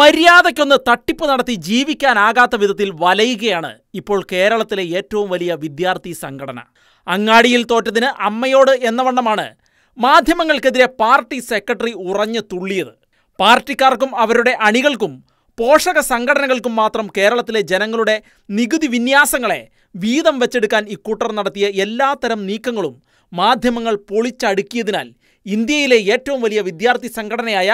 മര്യാദയ്ക്കൊന്ന് തട്ടിപ്പ് നടത്തി ജീവിക്കാനാകാത്ത വിധത്തിൽ വലയുകയാണ് ഇപ്പോൾ കേരളത്തിലെ ഏറ്റവും വലിയ വിദ്യാർത്ഥി സംഘടന അങ്ങാടിയിൽ തോറ്റതിന് അമ്മയോട് എന്നവണ്ണമാണ് മാധ്യമങ്ങൾക്കെതിരെ പാർട്ടി സെക്രട്ടറി ഉറഞ്ഞു തുള്ളിയത് പാർട്ടിക്കാർക്കും അവരുടെ അണികൾക്കും പോഷക സംഘടനകൾക്കും മാത്രം കേരളത്തിലെ ജനങ്ങളുടെ നികുതി വിന്യാസങ്ങളെ വീതം വെച്ചെടുക്കാൻ ഇക്കൂട്ടർ നടത്തിയ എല്ലാത്തരം നീക്കങ്ങളും മാധ്യമങ്ങൾ പൊളിച്ചടുക്കിയതിനാൽ ഇന്ത്യയിലെ ഏറ്റവും വലിയ വിദ്യാർത്ഥി സംഘടനയായ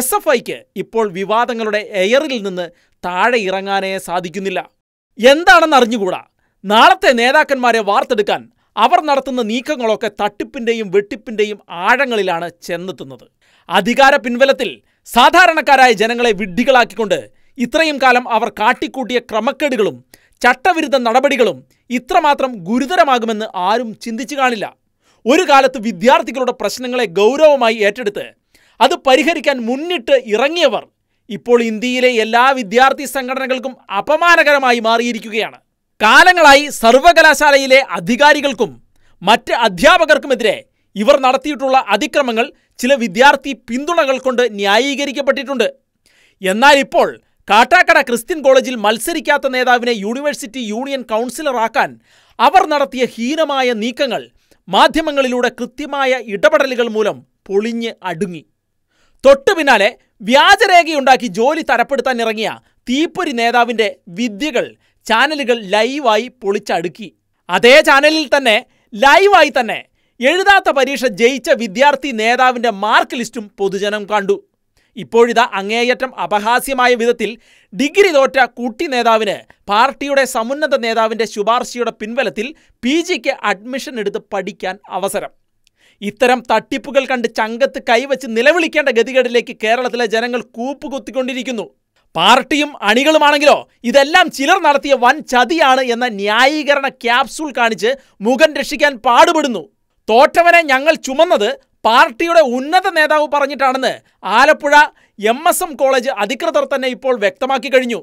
എസ് എഫ് ഐക്ക് ഇപ്പോൾ വിവാദങ്ങളുടെ എയറിൽ നിന്ന് താഴെ ഇറങ്ങാനേ സാധിക്കുന്നില്ല എന്താണെന്ന് അറിഞ്ഞുകൂടാ നാളത്തെ നേതാക്കന്മാരെ വാർത്തെടുക്കാൻ അവർ നടത്തുന്ന നീക്കങ്ങളൊക്കെ തട്ടിപ്പിൻ്റെയും വെട്ടിപ്പിൻ്റെയും ആഴങ്ങളിലാണ് ചെന്നെത്തുന്നത് അധികാര പിൻവലത്തിൽ സാധാരണക്കാരായ ജനങ്ങളെ വിഡ്ഢികളാക്കിക്കൊണ്ട് ഇത്രയും കാലം അവർ കാട്ടിക്കൂട്ടിയ ക്രമക്കേടുകളും ചട്ടവിരുദ്ധ നടപടികളും ഇത്രമാത്രം ഗുരുതരമാകുമെന്ന് ആരും ചിന്തിച്ചു കാണില്ല ഒരു കാലത്ത് വിദ്യാർത്ഥികളുടെ പ്രശ്നങ്ങളെ ഗൗരവമായി ഏറ്റെടുത്ത് അത് പരിഹരിക്കാൻ മുന്നിട്ട് ഇറങ്ങിയവർ ഇപ്പോൾ ഇന്ത്യയിലെ എല്ലാ വിദ്യാർത്ഥി സംഘടനകൾക്കും അപമാനകരമായി മാറിയിരിക്കുകയാണ് കാലങ്ങളായി സർവകലാശാലയിലെ അധികാരികൾക്കും മറ്റ് അധ്യാപകർക്കുമെതിരെ ഇവർ നടത്തിയിട്ടുള്ള അതിക്രമങ്ങൾ ചില വിദ്യാർത്ഥി പിന്തുണകൾ കൊണ്ട് ന്യായീകരിക്കപ്പെട്ടിട്ടുണ്ട് എന്നാൽ ഇപ്പോൾ കാട്ടാക്കട ക്രിസ്ത്യൻ കോളേജിൽ മത്സരിക്കാത്ത നേതാവിനെ യൂണിവേഴ്സിറ്റി യൂണിയൻ കൗൺസിലറാക്കാൻ അവർ നടത്തിയ ഹീനമായ നീക്കങ്ങൾ മാധ്യമങ്ങളിലൂടെ കൃത്യമായ ഇടപെടലുകൾ മൂലം പൊളിഞ്ഞ് അടുങ്ങി തൊട്ടു പിന്നാലെ വ്യാജരേഖയുണ്ടാക്കി ജോലി തരപ്പെടുത്താൻ ഇറങ്ങിയ തീപ്പൊരി നേതാവിൻ്റെ വിദ്യകൾ ചാനലുകൾ ലൈവായി പൊളിച്ചടുക്കി അതേ ചാനലിൽ തന്നെ ലൈവായി തന്നെ എഴുതാത്ത പരീക്ഷ ജയിച്ച വിദ്യാർത്ഥി നേതാവിൻ്റെ മാർക്ക് ലിസ്റ്റും പൊതുജനം കണ്ടു ഇപ്പോഴിതാ അങ്ങേയറ്റം അപഹാസ്യമായ വിധത്തിൽ ഡിഗ്രി തോറ്റ കുട്ടി നേതാവിന് പാർട്ടിയുടെ സമുന്നത നേതാവിൻ്റെ ശുപാർശയുടെ പിൻബലത്തിൽ പി ജിക്ക് അഡ്മിഷൻ എടുത്ത് പഠിക്കാൻ അവസരം ഇത്തരം തട്ടിപ്പുകൾ കണ്ട് ചങ്കത്ത് കൈവച്ച് നിലവിളിക്കേണ്ട ഗതികേടിലേക്ക് കേരളത്തിലെ ജനങ്ങൾ കൂപ്പുകുത്തിക്കൊണ്ടിരിക്കുന്നു പാർട്ടിയും അണികളുമാണെങ്കിലോ ഇതെല്ലാം ചിലർ നടത്തിയ വൻ ചതിയാണ് എന്ന ന്യായീകരണ ക്യാപ്സൂൾ കാണിച്ച് മുഖം രക്ഷിക്കാൻ പാടുപെടുന്നു തോറ്റവനെ ഞങ്ങൾ ചുമന്നത് പാർട്ടിയുടെ ഉന്നത നേതാവ് പറഞ്ഞിട്ടാണെന്ന് Alappuzha M S M college അധികൃതർ തന്നെ ഇപ്പോൾ വ്യക്തമാക്കി കഴിഞ്ഞു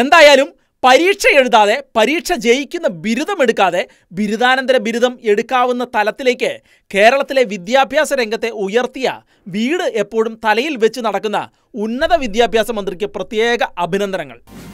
എന്തായാലും പരീക്ഷ എഴുതാതെ പരീക്ഷ ജയിക്കുന്ന ബിരുദം എടുക്കാതെ ബിരുദാനന്തര ബിരുദം എടുക്കാവുന്ന തലത്തിലേക്ക് കേരളത്തിലെ വിദ്യാഭ്യാസ രംഗത്തെ ഉയർത്തിയ വീട് എപ്പോഴും തലയിൽ വെച്ച് നടക്കുന്ന ഉന്നത വിദ്യാഭ്യാസ മന്ത്രിക്ക് പ്രത്യേക അഭിനന്ദനങ്ങൾ